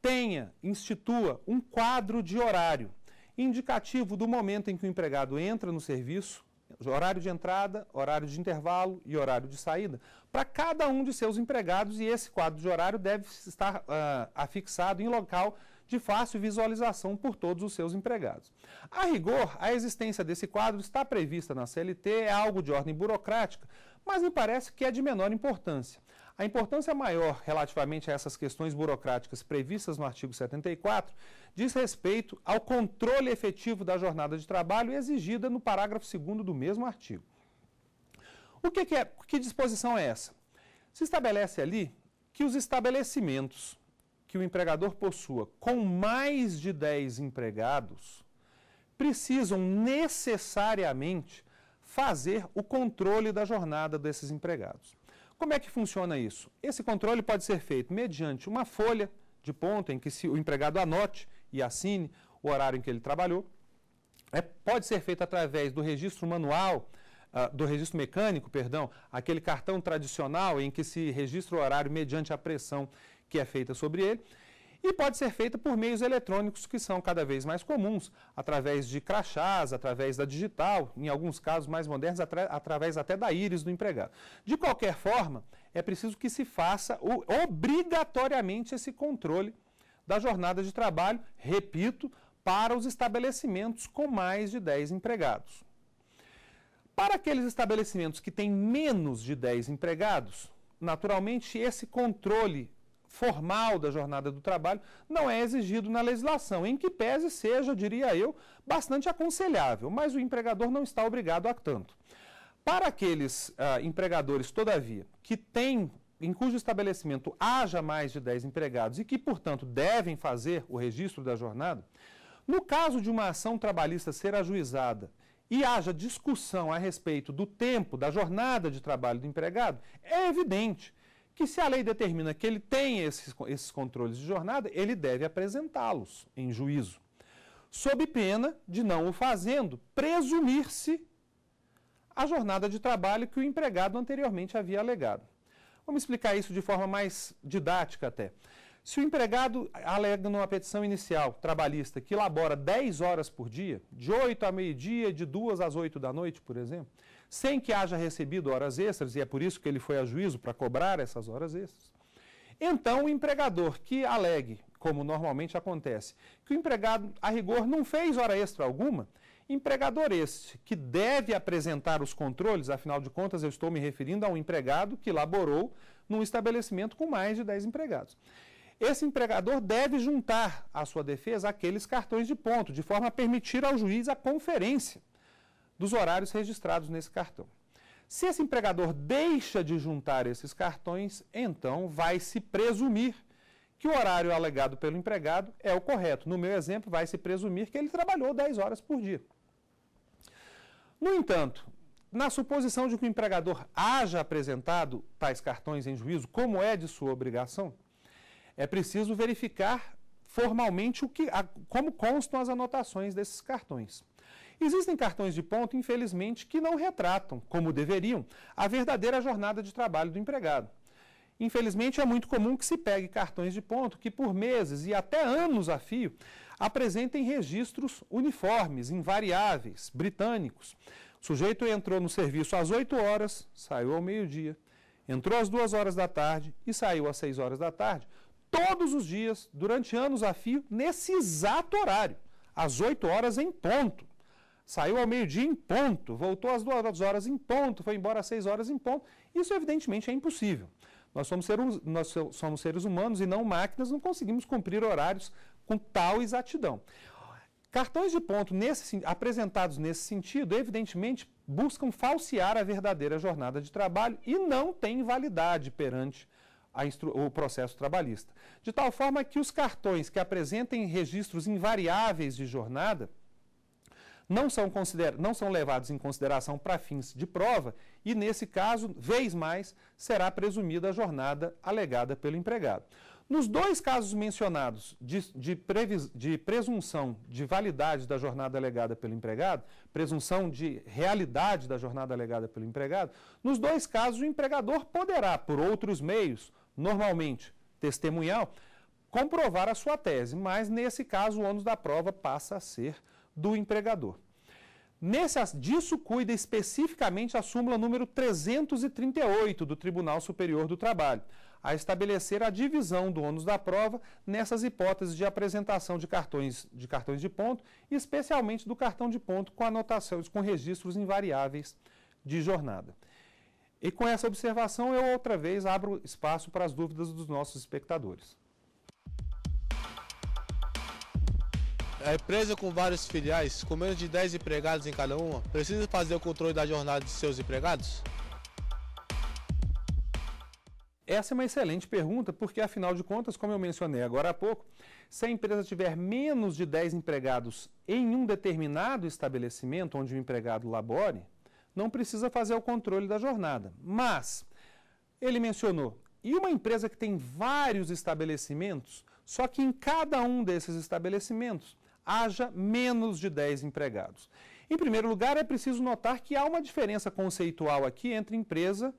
tenha, institua um quadro de horário indicativo do momento em que o empregado entra no serviço, horário de entrada, horário de intervalo e horário de saída, para cada um de seus empregados e esse quadro de horário deve estar uh, afixado em local de fácil visualização por todos os seus empregados. A rigor, a existência desse quadro está prevista na CLT, é algo de ordem burocrática, mas me parece que é de menor importância. A importância maior relativamente a essas questões burocráticas previstas no artigo 74 diz respeito ao controle efetivo da jornada de trabalho exigida no parágrafo 2 do mesmo artigo. O que, que, é, que disposição é essa? Se estabelece ali que os estabelecimentos que o empregador possua com mais de 10 empregados precisam necessariamente fazer o controle da jornada desses empregados. Como é que funciona isso? Esse controle pode ser feito mediante uma folha de ponta em que o empregado anote e assine o horário em que ele trabalhou. É, pode ser feito através do registro manual, uh, do registro mecânico, perdão, aquele cartão tradicional em que se registra o horário mediante a pressão que é feita sobre ele e pode ser feita por meios eletrônicos que são cada vez mais comuns, através de crachás, através da digital, em alguns casos mais modernos, atra através até da íris do empregado. De qualquer forma, é preciso que se faça o, obrigatoriamente esse controle da jornada de trabalho, repito, para os estabelecimentos com mais de 10 empregados. Para aqueles estabelecimentos que têm menos de 10 empregados, naturalmente esse controle formal da jornada do trabalho não é exigido na legislação, em que pese seja, diria eu, bastante aconselhável, mas o empregador não está obrigado a tanto. Para aqueles ah, empregadores, todavia, que têm em cujo estabelecimento haja mais de 10 empregados e que, portanto, devem fazer o registro da jornada, no caso de uma ação trabalhista ser ajuizada e haja discussão a respeito do tempo, da jornada de trabalho do empregado, é evidente que se a lei determina que ele tem esses, esses controles de jornada, ele deve apresentá-los em juízo, sob pena de não o fazendo, presumir-se a jornada de trabalho que o empregado anteriormente havia alegado. Vamos explicar isso de forma mais didática até. Se o empregado alega numa petição inicial trabalhista que labora 10 horas por dia, de 8 a meio-dia, de 2 às 8 da noite, por exemplo, sem que haja recebido horas extras, e é por isso que ele foi a juízo para cobrar essas horas extras. Então, o empregador que alegue, como normalmente acontece, que o empregado, a rigor, não fez hora extra alguma, empregador esse que deve apresentar os controles, afinal de contas, eu estou me referindo a um empregado que laborou num estabelecimento com mais de 10 empregados. Esse empregador deve juntar à sua defesa aqueles cartões de ponto, de forma a permitir ao juiz a conferência dos horários registrados nesse cartão. Se esse empregador deixa de juntar esses cartões, então vai se presumir que o horário alegado pelo empregado é o correto. No meu exemplo, vai se presumir que ele trabalhou 10 horas por dia. No entanto, na suposição de que o empregador haja apresentado tais cartões em juízo, como é de sua obrigação, é preciso verificar formalmente o que, a, como constam as anotações desses cartões. Existem cartões de ponto, infelizmente, que não retratam, como deveriam, a verdadeira jornada de trabalho do empregado. Infelizmente, é muito comum que se pegue cartões de ponto que, por meses e até anos a fio, apresentem registros uniformes, invariáveis, britânicos. O sujeito entrou no serviço às 8 horas, saiu ao meio-dia, entrou às 2 horas da tarde e saiu às 6 horas da tarde, todos os dias, durante anos a fio, nesse exato horário, às 8 horas em ponto. Saiu ao meio-dia em ponto, voltou às duas horas em ponto, foi embora às seis horas em ponto. Isso, evidentemente, é impossível. Nós somos, seres, hum, nós somos seres humanos e não máquinas, não conseguimos cumprir horários com tal exatidão. Cartões de ponto nesse, apresentados nesse sentido, evidentemente, buscam falsear a verdadeira jornada de trabalho e não têm validade perante o processo trabalhista. De tal forma que os cartões que apresentem registros invariáveis de jornada não são, não são levados em consideração para fins de prova e, nesse caso, vez mais, será presumida a jornada alegada pelo empregado. Nos dois casos mencionados de, de, de, presunção de validade da jornada alegada pelo empregado, presunção de realidade da jornada alegada pelo empregado, nos dois casos o empregador poderá, por outros meios, normalmente testemunhal, comprovar a sua tese, mas nesse caso o ônus da prova passa a ser do empregador. Nesse, disso cuida especificamente a súmula número 338 do Tribunal Superior do Trabalho, a estabelecer a divisão do ônus da prova nessas hipóteses de apresentação de cartões de, cartões de ponto, especialmente do cartão de ponto com anotações, com registros invariáveis de jornada. E com essa observação, eu outra vez abro espaço para as dúvidas dos nossos espectadores. A empresa com várias filiais, com menos de 10 empregados em cada uma, precisa fazer o controle da jornada de seus empregados? Essa é uma excelente pergunta, porque afinal de contas, como eu mencionei agora há pouco, se a empresa tiver menos de 10 empregados em um determinado estabelecimento onde o empregado labore, não precisa fazer o controle da jornada. Mas, ele mencionou, e uma empresa que tem vários estabelecimentos, só que em cada um desses estabelecimentos haja menos de 10 empregados. Em primeiro lugar, é preciso notar que há uma diferença conceitual aqui entre empresa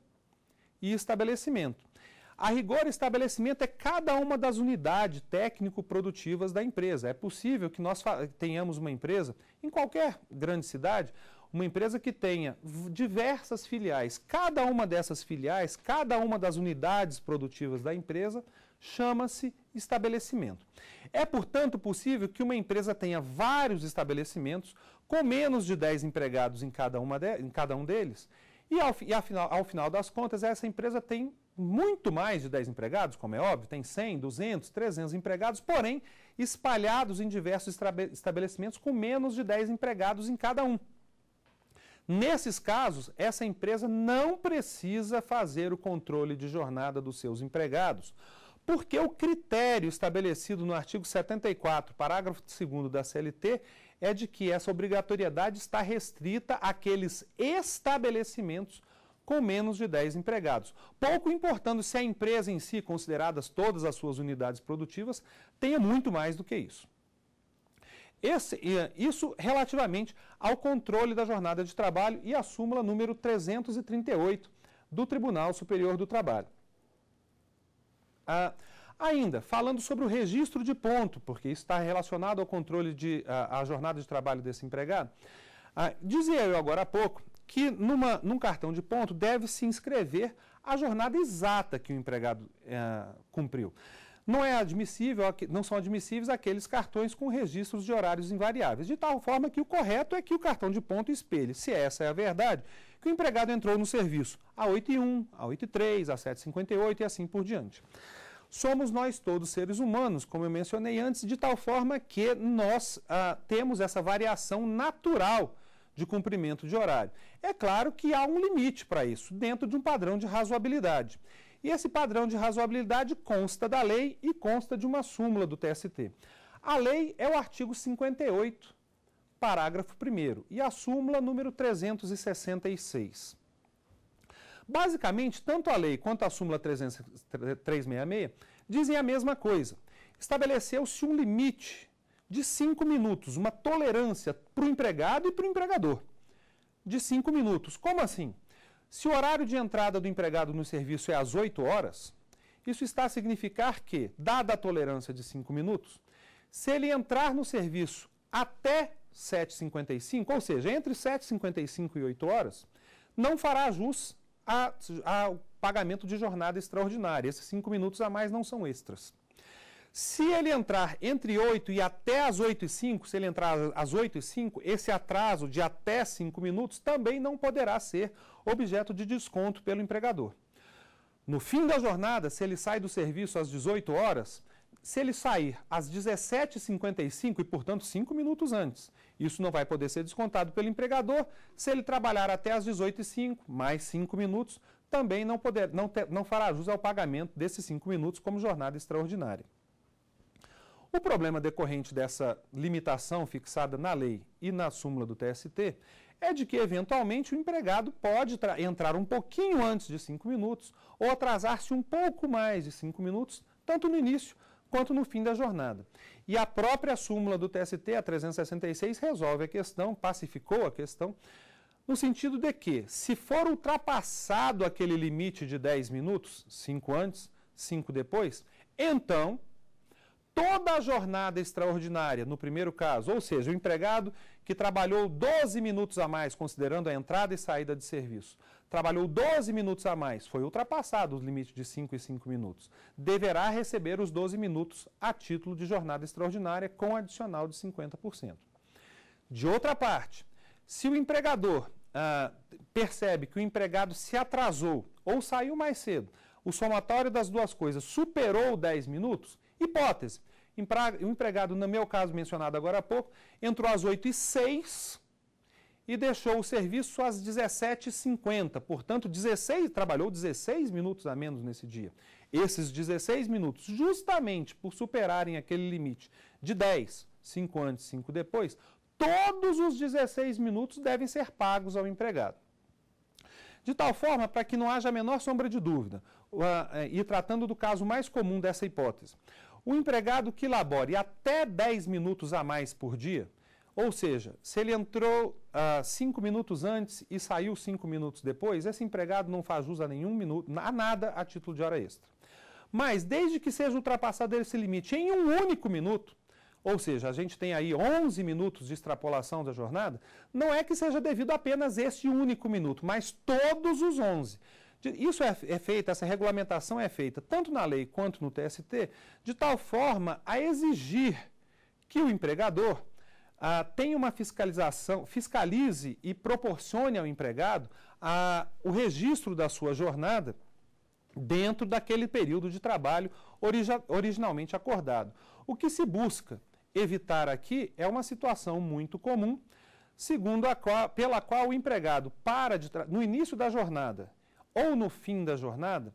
e estabelecimento. A rigor, estabelecimento é cada uma das unidades técnico-produtivas da empresa. É possível que nós tenhamos uma empresa, em qualquer grande cidade, uma empresa que tenha diversas filiais. Cada uma dessas filiais, cada uma das unidades produtivas da empresa, chama-se estabelecimento. É, portanto, possível que uma empresa tenha vários estabelecimentos com menos de 10 empregados em cada, uma de, em cada um deles. E, ao, e afinal, ao final das contas, essa empresa tem muito mais de 10 empregados, como é óbvio, tem 100, 200, 300 empregados, porém espalhados em diversos estabelecimentos com menos de 10 empregados em cada um. Nesses casos, essa empresa não precisa fazer o controle de jornada dos seus empregados porque o critério estabelecido no artigo 74, parágrafo 2 da CLT, é de que essa obrigatoriedade está restrita àqueles estabelecimentos com menos de 10 empregados. Pouco importando se a empresa em si, consideradas todas as suas unidades produtivas, tenha muito mais do que isso. Esse, isso relativamente ao controle da jornada de trabalho e à súmula número 338 do Tribunal Superior do Trabalho. Ah, ainda, falando sobre o registro de ponto, porque isso está relacionado ao controle de a ah, jornada de trabalho desse empregado, ah, dizia eu agora há pouco que numa, num cartão de ponto deve se inscrever a jornada exata que o empregado cumpriu. Não é admissível, não são admissíveis aqueles cartões com registros de horários invariáveis, de tal forma que o correto é que o cartão de ponto espelhe, se essa é a verdade, que o empregado entrou no serviço a 8 e 1, a 8 e 3, a 7 e 58 e assim por diante. Somos nós todos seres humanos, como eu mencionei antes, de tal forma que nós ah, temos essa variação natural de cumprimento de horário. É claro que há um limite para isso, dentro de um padrão de razoabilidade. E esse padrão de razoabilidade consta da lei e consta de uma súmula do TST. A lei é o artigo 58, parágrafo 1 e a súmula número 366. Basicamente, tanto a lei quanto a súmula 366 dizem a mesma coisa. Estabeleceu-se um limite de 5 minutos, uma tolerância para o empregado e para o empregador. De 5 minutos. Como assim? Se o horário de entrada do empregado no serviço é às 8 horas, isso está a significar que, dada a tolerância de 5 minutos, se ele entrar no serviço até 7h55, ou seja, entre 7h55 e 8 horas, não fará jus ao pagamento de jornada extraordinária. Esses 5 minutos a mais não são extras. Se ele entrar entre 8 e até as 8 e 5, se ele entrar às 8 e 5, esse atraso de até 5 minutos também não poderá ser objeto de desconto pelo empregador. No fim da jornada, se ele sai do serviço às 18 horas, se ele sair às 17h55 e, portanto, 5 minutos antes, isso não vai poder ser descontado pelo empregador. Se ele trabalhar até às 18h05, mais 5 minutos, também não, poder, não, ter, não fará jus ao pagamento desses 5 minutos como jornada extraordinária. O problema decorrente dessa limitação fixada na lei e na súmula do TST é de que, eventualmente, o empregado pode entrar um pouquinho antes de cinco minutos ou atrasar-se um pouco mais de cinco minutos, tanto no início quanto no fim da jornada. E a própria súmula do TST, a 366, resolve a questão, pacificou a questão, no sentido de que, se for ultrapassado aquele limite de 10 minutos, cinco antes, cinco depois, então toda a jornada extraordinária, no primeiro caso, ou seja, o empregado que trabalhou 12 minutos a mais, considerando a entrada e saída de serviço, trabalhou 12 minutos a mais, foi ultrapassado o limite de 5 e 5 minutos, deverá receber os 12 minutos a título de jornada extraordinária com adicional de 50%. De outra parte, se o empregador ah, percebe que o empregado se atrasou ou saiu mais cedo, o somatório das duas coisas superou 10 minutos, hipótese, o empregado, no meu caso mencionado agora há pouco, entrou às 8 h 06 e deixou o serviço às 17h50. Portanto, 16, trabalhou 16 minutos a menos nesse dia. Esses 16 minutos, justamente por superarem aquele limite de 10, 5 antes, 5 depois, todos os 16 minutos devem ser pagos ao empregado. De tal forma para que não haja a menor sombra de dúvida, é, e tratando do caso mais comum dessa hipótese, o empregado que labore até 10 minutos a mais por dia, ou seja, se ele entrou 5 uh, ah, minutos antes e saiu 5 minutos depois, esse empregado não faz uso a nenhum minuto, a nada a título de hora extra. Mas desde que seja ultrapassado esse limite em um único minuto, ou seja, a gente tem aí 11 minutos de extrapolação da jornada, não é que seja devido apenas este único minuto, mas todos os 11. Isso é, é feito, essa regulamentação é feita tanto na lei quanto no TST, de tal forma a exigir que o empregador ah, tenha uma fiscalização, fiscalize e proporcione ao empregado ah, o registro da sua jornada dentro daquele período de trabalho origi originalmente acordado. O que se busca evitar aqui é uma situação muito comum, segundo a qual, pela qual o empregado para de no início da jornada ou no fim da jornada,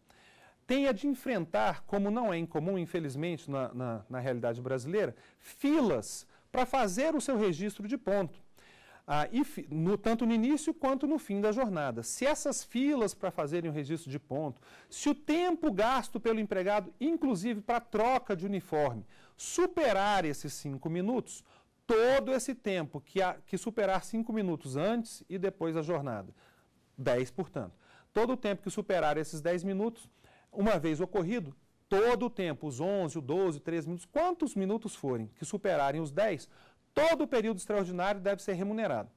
tenha de enfrentar, como não é incomum, infelizmente, na, na, na realidade brasileira, filas para fazer o seu registro de ponto. Ah, e, no, tanto no início quanto no fim da jornada. Se essas filas para fazerem o registro de ponto, se o tempo gasto pelo empregado, inclusive para troca de uniforme, superar esses cinco minutos, todo esse tempo que, a, que superar cinco minutos antes e depois da jornada, 10, portanto, Todo o tempo que superar esses 10 minutos, uma vez ocorrido, todo o tempo, os 11, os 12, 13 minutos, quantos minutos forem que superarem os 10, todo o período extraordinário deve ser remunerado.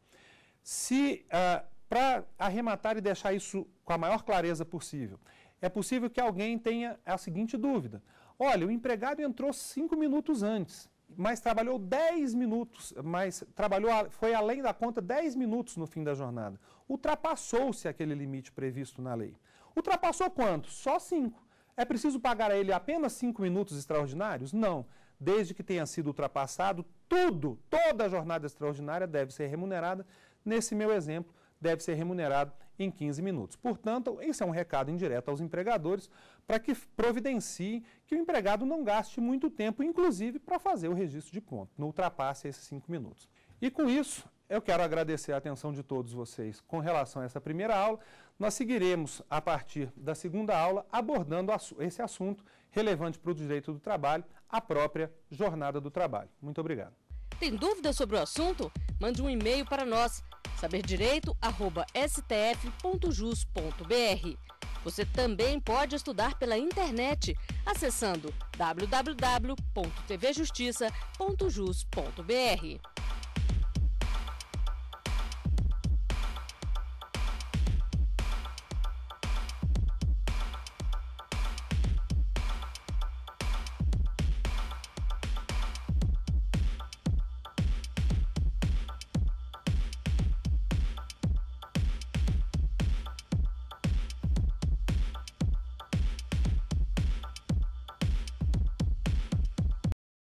Se, ah, para arrematar e deixar isso com a maior clareza possível, é possível que alguém tenha a seguinte dúvida: olha, o empregado entrou cinco minutos antes mas trabalhou 10 minutos, mas trabalhou, foi além da conta 10 minutos no fim da jornada. Ultrapassou-se aquele limite previsto na lei. Ultrapassou quanto? Só 5. É preciso pagar a ele apenas 5 minutos extraordinários? Não. Desde que tenha sido ultrapassado, tudo, toda a jornada extraordinária deve ser remunerada. Nesse meu exemplo, deve ser remunerado em 15 minutos. Portanto, esse é um recado indireto aos empregadores para que providencie que o empregado não gaste muito tempo, inclusive para fazer o registro de ponto, não ultrapasse esses cinco minutos. E com isso, eu quero agradecer a atenção de todos vocês com relação a essa primeira aula. Nós seguiremos, a partir da segunda aula, abordando esse assunto relevante para o direito do trabalho, a própria jornada do trabalho. Muito obrigado. Tem dúvidas sobre o assunto? Mande um e-mail para nós, saberdireito@stf.jus.br. Você também pode estudar pela internet acessando www.tvjustiça.jus.br.